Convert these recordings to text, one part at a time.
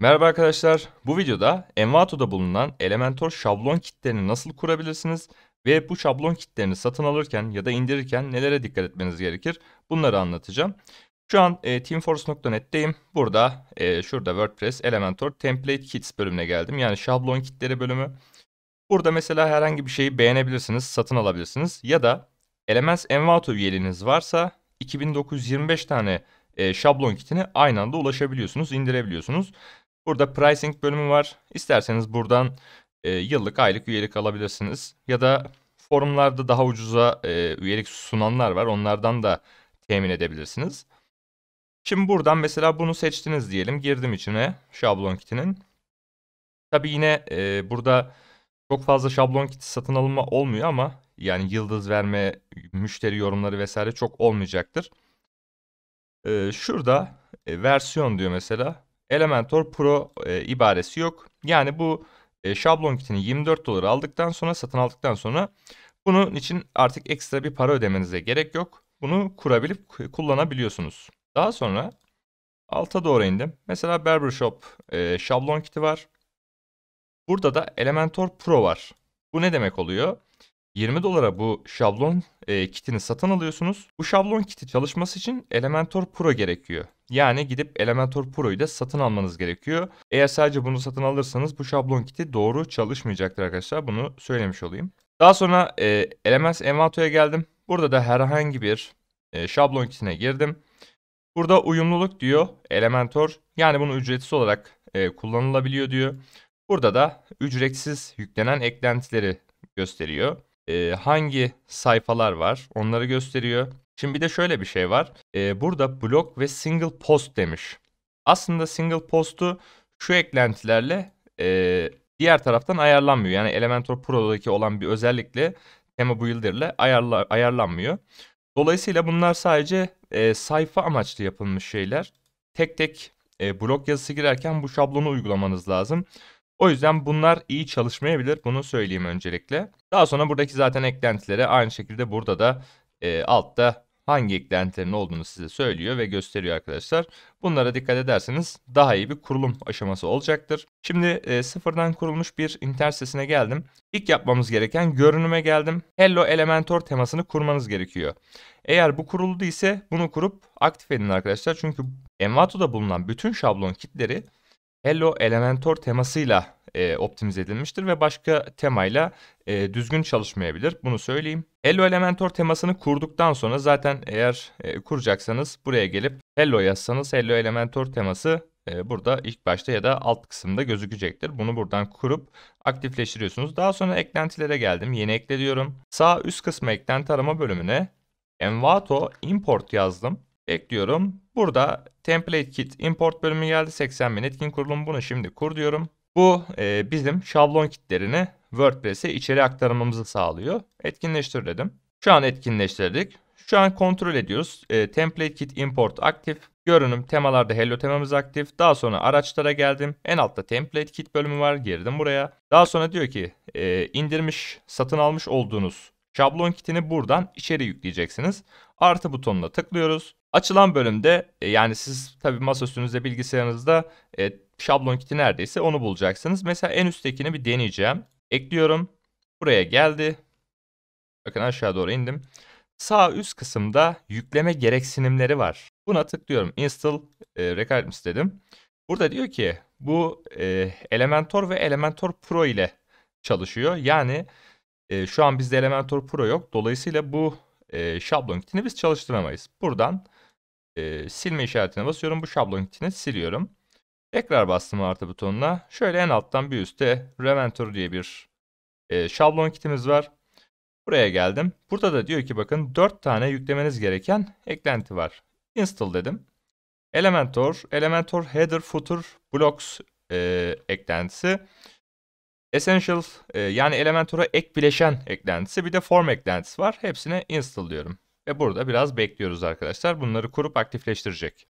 Merhaba arkadaşlar. Bu videoda Envato'da bulunan Elementor şablon kitlerini nasıl kurabilirsiniz ve bu şablon kitlerini satın alırken ya da indirirken nelere dikkat etmeniz gerekir bunları anlatacağım. Şu an e, teamforce.net'teyim. Burada e, şurada WordPress Elementor Template Kits bölümüne geldim. Yani şablon kitleri bölümü. Burada mesela herhangi bir şeyi beğenebilirsiniz, satın alabilirsiniz ya da Elements Envato üyeliğiniz varsa 2925 tane e, şablon kitini aynı anda ulaşabiliyorsunuz, indirebiliyorsunuz. Burada pricing bölümü var. İsterseniz buradan e, yıllık aylık üyelik alabilirsiniz. Ya da forumlarda daha ucuza e, üyelik sunanlar var. Onlardan da temin edebilirsiniz. Şimdi buradan mesela bunu seçtiniz diyelim. Girdim içine şablon kitinin. Tabi yine e, burada çok fazla şablon kiti satın alınma olmuyor ama yani yıldız verme, müşteri yorumları vesaire çok olmayacaktır. E, şurada e, versiyon diyor mesela. Elementor Pro e, ibaresi yok. Yani bu e, şablon kitini 24 dolar aldıktan sonra satın aldıktan sonra bunun için artık ekstra bir para ödemenize gerek yok. Bunu kurabilip kullanabiliyorsunuz. Daha sonra alta doğru indim. Mesela Barbershop e, şablon kiti var. Burada da Elementor Pro var. Bu ne demek oluyor? 20 dolara bu şablon e, kitini satın alıyorsunuz. Bu şablon kiti çalışması için Elementor Pro gerekiyor. Yani gidip Elementor Pro'yu da satın almanız gerekiyor. Eğer sadece bunu satın alırsanız bu şablon kiti doğru çalışmayacaktır arkadaşlar. Bunu söylemiş olayım. Daha sonra e, Elements Envato'ya geldim. Burada da herhangi bir e, şablon kitine girdim. Burada uyumluluk diyor Elementor. Yani bunu ücretsiz olarak e, kullanılabiliyor diyor. Burada da ücretsiz yüklenen eklentileri gösteriyor. E, hangi sayfalar var onları gösteriyor. Şimdi bir de şöyle bir şey var. Ee, burada blok ve single post demiş. Aslında single post'u şu eklentilerle e, diğer taraftan ayarlanmıyor. Yani Elementor Pro'daki olan bir özellikle Tema Builder ile ayarla, ayarlanmıyor. Dolayısıyla bunlar sadece e, sayfa amaçlı yapılmış şeyler. Tek tek e, blok yazısı girerken bu şablonu uygulamanız lazım. O yüzden bunlar iyi çalışmayabilir. Bunu söyleyeyim öncelikle. Daha sonra buradaki zaten eklentilere aynı şekilde burada da e, altta hangi eklentilerin olduğunu size söylüyor ve gösteriyor arkadaşlar. Bunlara dikkat ederseniz daha iyi bir kurulum aşaması olacaktır. Şimdi e, sıfırdan kurulmuş bir internet sitesine geldim. İlk yapmamız gereken görünüme geldim. Hello Elementor temasını kurmanız gerekiyor. Eğer bu kuruldu ise bunu kurup aktif edin arkadaşlar. Çünkü Envato'da bulunan bütün şablon kitleri Hello Elementor temasıyla e, optimize edilmiştir ve başka temayla e, düzgün çalışmayabilir. Bunu söyleyeyim. Hello Elementor temasını kurduktan sonra zaten eğer e, kuracaksanız buraya gelip Hello yazsanız Hello Elementor teması e, burada ilk başta ya da alt kısımda gözükecektir. Bunu buradan kurup aktifleştiriyorsunuz. Daha sonra eklentilere geldim. Yeni ekle diyorum. Sağ üst kısma eklenti arama bölümüne Envato import yazdım. Ekliyorum. Burada template kit import bölümü geldi. 80 bin etkin kurulum. Bunu şimdi kur diyorum. Bu e, bizim şablon kitlerini WordPress'e içeri aktarmamızı sağlıyor. Etkinleştir dedim. Şu an etkinleştirdik. Şu an kontrol ediyoruz. E, template kit import aktif. Görünüm temalarda hello temamız aktif. Daha sonra araçlara geldim. En altta template kit bölümü var. Girdim buraya. Daha sonra diyor ki e, indirmiş satın almış olduğunuz şablon kitini buradan içeri yükleyeceksiniz. Artı butonuna tıklıyoruz. Açılan bölümde e, yani siz tabi masaüstünüzde bilgisayarınızda e, şablon kiti neredeyse onu bulacaksınız. Mesela en üsttekini bir deneyeceğim. Ekliyorum. Buraya geldi. Bakın aşağı doğru indim. Sağ üst kısımda yükleme gereksinimleri var. Buna tıklıyorum. Install e, Requirements dedim. Burada diyor ki bu e, Elementor ve Elementor Pro ile çalışıyor. Yani e, şu an bizde Elementor Pro yok. Dolayısıyla bu e, şablon kitini biz çalıştıramayız. Buradan e, silme işaretine basıyorum. Bu şablon kitini siliyorum. Tekrar bastım artı butonuna. Şöyle en alttan bir üste Reventor diye bir e, şablon kitimiz var. Buraya geldim. Burada da diyor ki bakın 4 tane yüklemeniz gereken eklenti var. Install dedim. Elementor, Elementor Header Footer Blocks e, eklentisi. Essential e, yani Elementor'a ek bileşen eklentisi bir de form eklentisi var. Hepsine install diyorum. Ve burada biraz bekliyoruz arkadaşlar. Bunları kurup aktifleştirecek.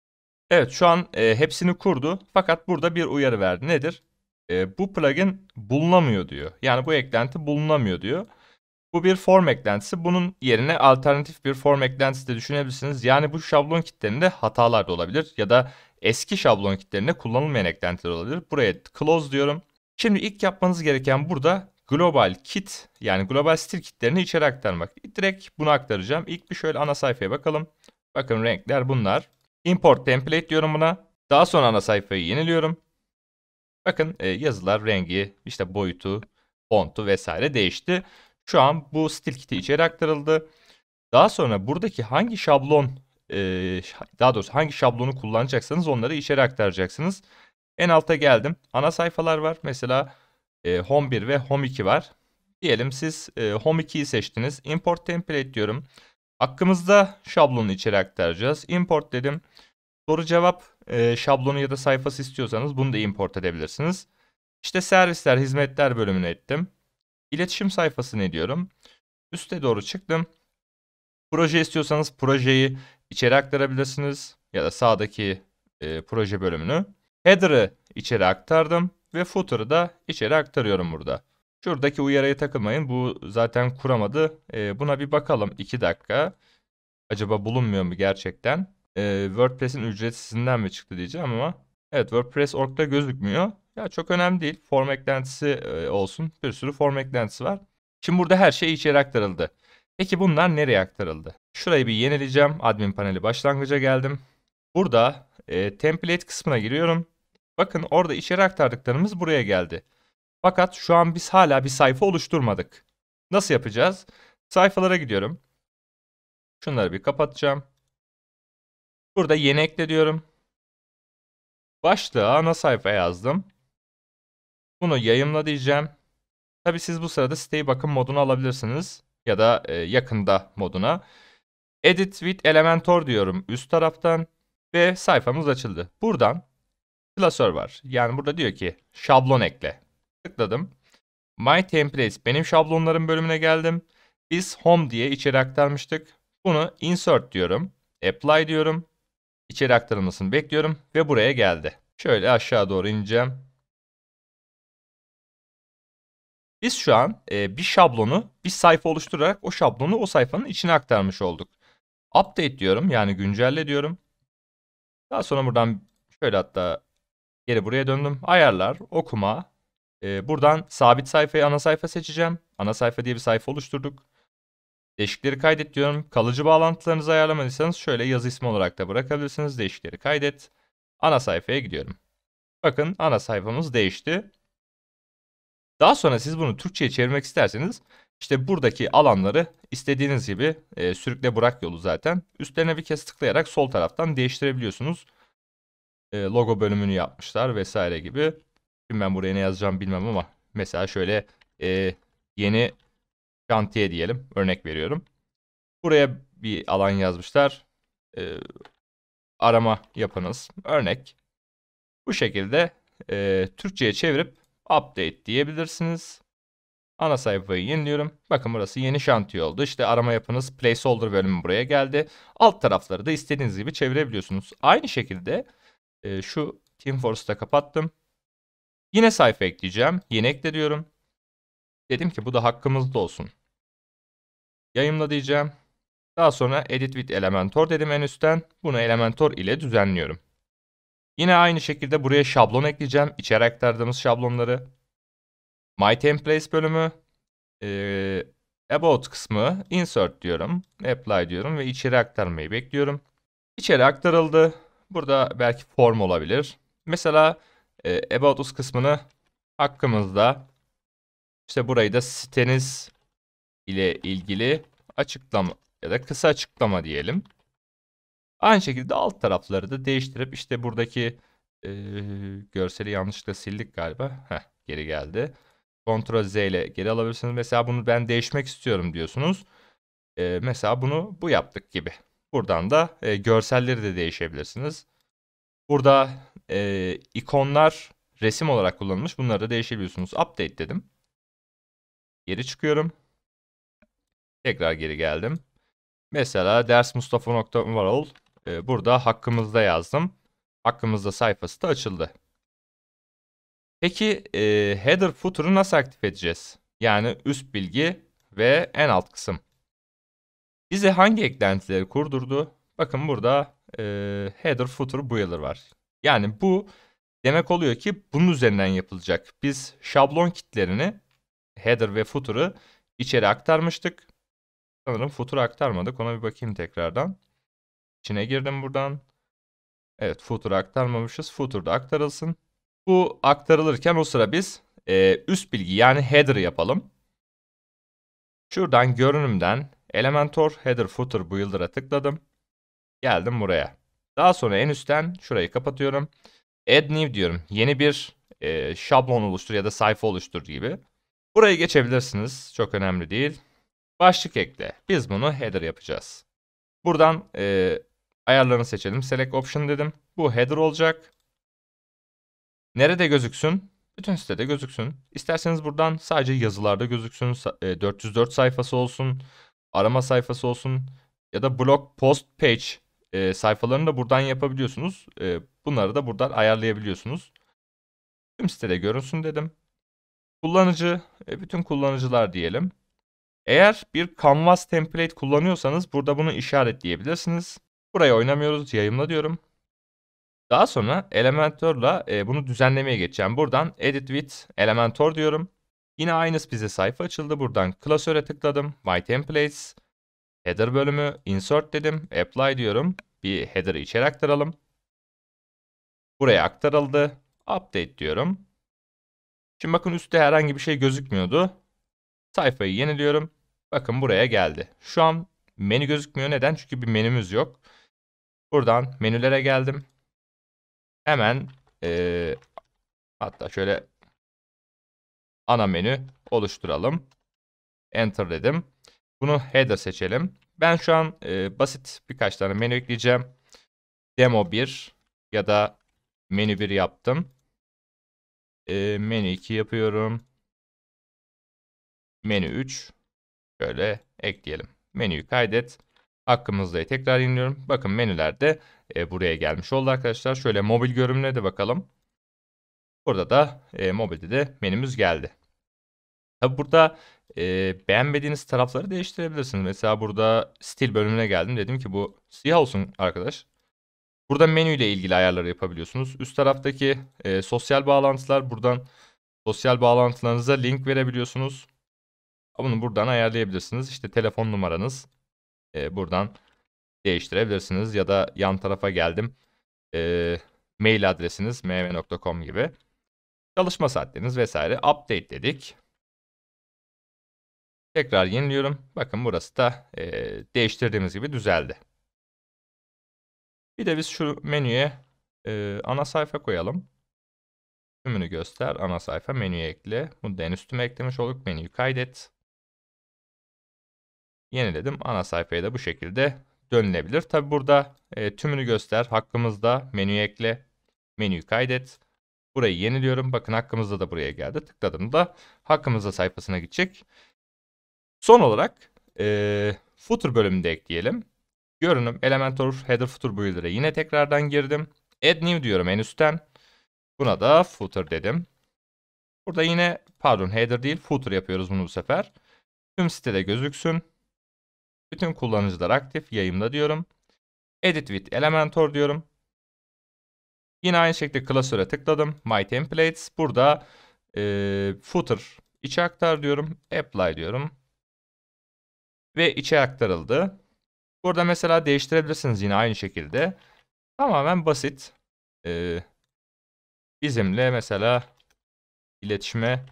Evet şu an e, hepsini kurdu fakat burada bir uyarı verdi. Nedir? E, bu plugin bulunamıyor diyor. Yani bu eklenti bulunamıyor diyor. Bu bir form eklentisi. Bunun yerine alternatif bir form eklentisi de düşünebilirsiniz. Yani bu şablon kitlerinde hatalar da olabilir ya da eski şablon kitlerinde kullanılmayan eklentiler olabilir. Buraya close diyorum. Şimdi ilk yapmanız gereken burada global kit yani global stil kitlerini içeri aktarmak. Direkt bunu aktaracağım. İlk bir şöyle ana sayfaya bakalım. Bakın renkler bunlar. Import template diyorum buna. Daha sonra ana sayfayı yeniliyorum. Bakın e, yazılar rengi, işte boyutu, fontu vesaire değişti. Şu an bu stil kiti içeri aktarıldı. Daha sonra buradaki hangi şablon e, daha doğrusu hangi şablonu kullanacaksanız onları içeri aktaracaksınız. En alta geldim. Ana sayfalar var. Mesela e, Home 1 ve Home 2 var. Diyelim siz e, Home 2'yi seçtiniz. Import template diyorum. Hakkımızda şablonu içeri aktaracağız. Import dedim. Soru cevap e, şablonu ya da sayfası istiyorsanız bunu da import edebilirsiniz. İşte servisler, hizmetler bölümünü ettim. İletişim sayfasını diyorum. Üste doğru çıktım. Proje istiyorsanız projeyi içeri aktarabilirsiniz. Ya da sağdaki e, proje bölümünü. Header'ı içeri aktardım ve footer'ı da içeri aktarıyorum burada. Şuradaki uyarıya takılmayın. Bu zaten kuramadı. E, buna bir bakalım 2 dakika. Acaba bulunmuyor mu gerçekten? E, WordPress'in ücretsizinden mi çıktı diyeceğim ama evet WordPress WordPress.org'da gözükmüyor. Ya çok önemli değil. Form eklentisi e, olsun. Bir sürü form eklentisi var. Şimdi burada her şey içeri aktarıldı. Peki bunlar nereye aktarıldı? Şurayı bir yenileceğim, Admin paneli başlangıca geldim. Burada e, template kısmına giriyorum. Bakın orada içeri aktardıklarımız buraya geldi. Fakat şu an biz hala bir sayfa oluşturmadık. Nasıl yapacağız? Sayfalara gidiyorum. Şunları bir kapatacağım. Burada yeni ekle diyorum. Başlığa ana sayfa yazdım. Bunu yayınla diyeceğim. Tabi siz bu sırada siteyi bakım modunu alabilirsiniz. Ya da e, yakında moduna. Edit with Elementor diyorum üst taraftan. Ve sayfamız açıldı. Buradan klasör var. Yani burada diyor ki şablon ekle. Tıkladım. My Templates benim şablonlarım bölümüne geldim. Biz home diye içeri aktarmıştık. Bunu insert diyorum. Apply diyorum. İçeri aktarılmasını bekliyorum ve buraya geldi. Şöyle aşağı doğru ineceğim. Biz şu an e, bir şablonu bir sayfa oluşturarak o şablonu o sayfanın içine aktarmış olduk. Update diyorum yani güncelle diyorum. Daha sonra buradan şöyle hatta geri buraya döndüm. Ayarlar, okuma, e, buradan sabit sayfayı ana sayfa seçeceğim. Ana sayfa diye bir sayfa oluşturduk. Değişikleri kaydet diyorum. Kalıcı bağlantılarınızı ayarlamadıysanız şöyle yazı ismi olarak da bırakabilirsiniz. Değişikleri kaydet. Ana sayfaya gidiyorum. Bakın ana sayfamız değişti. Daha sonra siz bunu Türkçe'ye çevirmek isterseniz işte buradaki alanları istediğiniz gibi e, sürükle bırak yolu zaten. Üstlerine bir kez tıklayarak sol taraftan değiştirebiliyorsunuz. E, logo bölümünü yapmışlar vesaire gibi. Şimdi ben buraya ne yazacağım bilmem ama mesela şöyle e, yeni şantiye diyelim. Örnek veriyorum. Buraya bir alan yazmışlar. E, arama yapınız. Örnek. Bu şekilde e, Türkçe'ye çevirip update diyebilirsiniz. Ana sayfayı yeniliyorum. Bakın burası yeni şantiye oldu. İşte arama yapınız placeholder bölümü buraya geldi. Alt tarafları da istediğiniz gibi çevirebiliyorsunuz. Aynı şekilde e, şu TeamForce'u da kapattım. Yine sayfa ekleyeceğim. yine ekle diyorum. Dedim ki bu da hakkımızda olsun. Yayınla diyeceğim. Daha sonra Edit with Elementor dedim en üstten. Bunu Elementor ile düzenliyorum. Yine aynı şekilde buraya şablon ekleyeceğim. İçeri aktardığımız şablonları. My Templates bölümü. Ee, about kısmı. Insert diyorum. Apply diyorum ve içeri aktarmayı bekliyorum. İçeri aktarıldı. Burada belki form olabilir. Mesela e, About Us kısmını hakkımızda işte burayı da siteniz ile ilgili açıklama ya da kısa açıklama diyelim. Aynı şekilde alt tarafları da değiştirip işte buradaki e, görseli yanlışlıkla sildik galiba. Heh, geri geldi. Ctrl Z ile geri alabilirsiniz. Mesela bunu ben değişmek istiyorum diyorsunuz. E, mesela bunu bu yaptık gibi. Buradan da e, görselleri de değişebilirsiniz. Burada e, ikonlar resim olarak kullanılmış. Bunları da değişebiliyorsunuz. Update dedim. Geri çıkıyorum. Tekrar geri geldim. Mesela ders mustafa.varol e, burada hakkımızda yazdım. Hakkımızda sayfası da açıldı. Peki e, header footer'ı nasıl aktif edeceğiz? Yani üst bilgi ve en alt kısım. Bize hangi eklentileri kurdurdu? Bakın burada e, header footer boiler var. Yani bu demek oluyor ki bunun üzerinden yapılacak. Biz şablon kitlerini header ve footer'ı içeri aktarmıştık. Sanırım footer'ı aktarmadık. Ona bir bakayım tekrardan. İçine girdim buradan. Evet footer'ı aktarmamışız. Footer da aktarılsın. Bu aktarılırken o sıra biz e, üst bilgi yani header yapalım. Şuradan görünümden Elementor Header Footer Builder'a tıkladım. Geldim buraya. Daha sonra en üstten şurayı kapatıyorum. Add new diyorum. Yeni bir e, şablon oluştur ya da sayfa oluştur gibi. Burayı geçebilirsiniz. Çok önemli değil. Başlık ekle. Biz bunu header yapacağız. Buradan e, ayarlarını seçelim. Select option dedim. Bu header olacak. Nerede gözüksün? Bütün sitede gözüksün. İsterseniz buradan sadece yazılarda gözüksün. 404 e, sayfası olsun. Arama sayfası olsun. Ya da blog post page e, sayfalarını da buradan yapabiliyorsunuz. E, bunları da buradan ayarlayabiliyorsunuz. Tüm sitede görünsün dedim. Kullanıcı, e, bütün kullanıcılar diyelim. Eğer bir canvas template kullanıyorsanız burada bunu işaretleyebilirsiniz. Buraya oynamıyoruz, yayımla diyorum. Daha sonra Elementor'la e, bunu düzenlemeye geçeceğim. Buradan Edit with Elementor diyorum. Yine aynı bize sayfa açıldı. Buradan klasöre tıkladım. My Templates. Header bölümü insert dedim. Apply diyorum. Bir header'ı içeri aktaralım. Buraya aktarıldı. Update diyorum. Şimdi bakın üstte herhangi bir şey gözükmüyordu. Sayfayı yeniliyorum. Bakın buraya geldi. Şu an menü gözükmüyor. Neden? Çünkü bir menümüz yok. Buradan menülere geldim. Hemen ee, hatta şöyle ana menü oluşturalım. Enter dedim. Bunu header seçelim. Ben şu an e, basit birkaç tane menü ekleyeceğim. Demo 1 ya da menü 1 yaptım. E, menü 2 yapıyorum. Menü 3 şöyle ekleyelim. Menüyü kaydet. Hakkımızda tekrar inliyorum. Bakın menülerde e, buraya gelmiş oldu arkadaşlar. Şöyle mobil görünümüne de bakalım. Burada da e, mobilde de menümüz geldi. Tabii burada, eee, beğenmediğiniz tarafları değiştirebilirsiniz. Mesela burada stil bölümüne geldim. Dedim ki bu siyah olsun arkadaş. Burada menüyle ilgili ayarları yapabiliyorsunuz. Üst taraftaki, eee, sosyal bağlantılar buradan sosyal bağlantılarınıza link verebiliyorsunuz. bunu buradan ayarlayabilirsiniz. İşte telefon numaranız, eee, buradan değiştirebilirsiniz ya da yan tarafa geldim. Eee, mail adresiniz mv.com mm gibi. Çalışma saatleriniz vesaire update dedik. Tekrar yeniliyorum. Bakın burası da e, değiştirdiğimiz gibi düzeldi. Bir de biz şu menüye e, ana sayfa koyalım. Tümünü göster, ana sayfa, menüye ekle. Bunu da en üstüme eklemiş olduk. Menüyü kaydet. Yeniledim. Ana sayfaya da bu şekilde dönülebilir. Tabi burada e, tümünü göster, hakkımızda menüye ekle, menüyü kaydet. Burayı yeniliyorum. Bakın hakkımızda da buraya geldi. Tıkladım da hakkımızda sayfasına gidecek. Son olarak e, footer bölümünü de ekleyelim. Görünüm Elementor Header Footer Builder'e yine tekrardan girdim. Add New diyorum en üstten. Buna da footer dedim. Burada yine pardon header değil footer yapıyoruz bunu bu sefer. Tüm sitede gözüksün. Bütün kullanıcılar aktif yayımda diyorum. Edit with Elementor diyorum. Yine aynı şekilde klasöre tıkladım. My Templates. Burada e, footer içe aktar diyorum. Apply diyorum ve içe aktarıldı. Burada mesela değiştirebilirsiniz yine aynı şekilde. Tamamen basit. Ee, bizimle mesela iletişime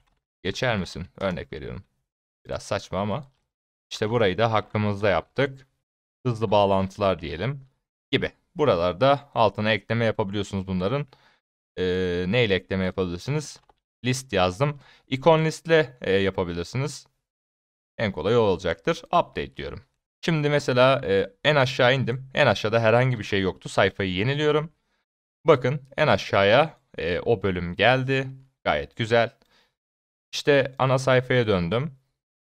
geçer misin? Örnek veriyorum. Biraz saçma ama. işte burayı da hakkımızda yaptık. Hızlı bağlantılar diyelim gibi. Buralarda altına ekleme yapabiliyorsunuz bunların. Ee, ne ile ekleme yapabilirsiniz? List yazdım. İkon listle e, yapabilirsiniz. En kolay o olacaktır. Update diyorum. Şimdi mesela e, en aşağı indim. En aşağıda herhangi bir şey yoktu. Sayfayı yeniliyorum. Bakın en aşağıya e, o bölüm geldi. Gayet güzel. İşte ana sayfaya döndüm.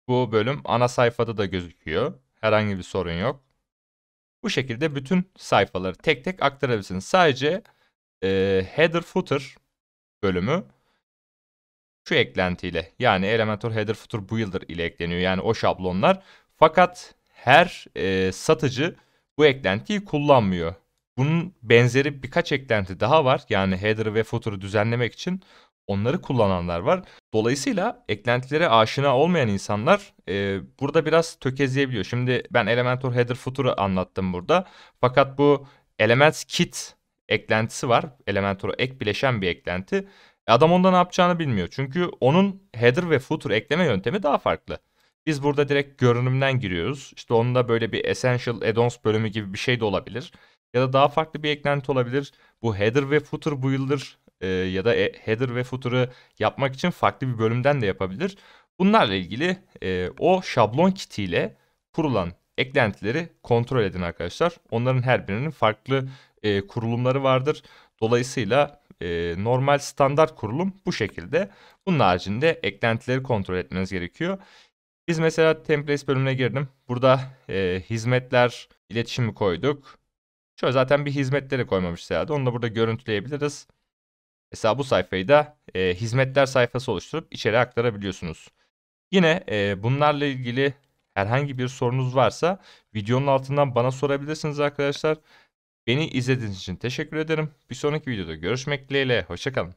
Bu bölüm ana sayfada da gözüküyor. Herhangi bir sorun yok. Bu şekilde bütün sayfaları tek tek aktarabilirsiniz. Sadece e, header footer bölümü şu eklentiyle yani Elementor Header Footer Builder ile ekleniyor. Yani o şablonlar. Fakat her e, satıcı bu eklentiyi kullanmıyor. Bunun benzeri birkaç eklenti daha var. Yani header ve footer'ı düzenlemek için onları kullananlar var. Dolayısıyla eklentilere aşina olmayan insanlar e, burada biraz tökezleyebiliyor. Şimdi ben Elementor Header Footer'ı anlattım burada. Fakat bu Elements Kit eklentisi var. Elementor'a ek bileşen bir eklenti. E, adam onda ne yapacağını bilmiyor. Çünkü onun header ve footer ekleme yöntemi daha farklı. Biz burada direkt görünümden giriyoruz. İşte onda böyle bir Essential addons bölümü gibi bir şey de olabilir. Ya da daha farklı bir eklenti olabilir. Bu header ve footer bu yıldır e, ya da e, header ve footer'ı yapmak için farklı bir bölümden de yapabilir. Bunlarla ilgili e, o şablon kitiyle kurulan eklentileri kontrol edin arkadaşlar. Onların her birinin farklı e, kurulumları vardır. Dolayısıyla e, normal standart kurulum bu şekilde. Bunun haricinde eklentileri kontrol etmeniz gerekiyor. Biz mesela templates bölümüne girdim. Burada e, hizmetler iletişimi koyduk. Şöyle zaten bir hizmetleri koymamış Seyade. Onu da burada görüntüleyebiliriz. Mesela bu sayfayı da e, hizmetler sayfası oluşturup içeri aktarabiliyorsunuz. Yine e, bunlarla ilgili herhangi bir sorunuz varsa videonun altından bana sorabilirsiniz arkadaşlar. Beni izlediğiniz için teşekkür ederim. Bir sonraki videoda görüşmek dileğiyle. Hoşçakalın.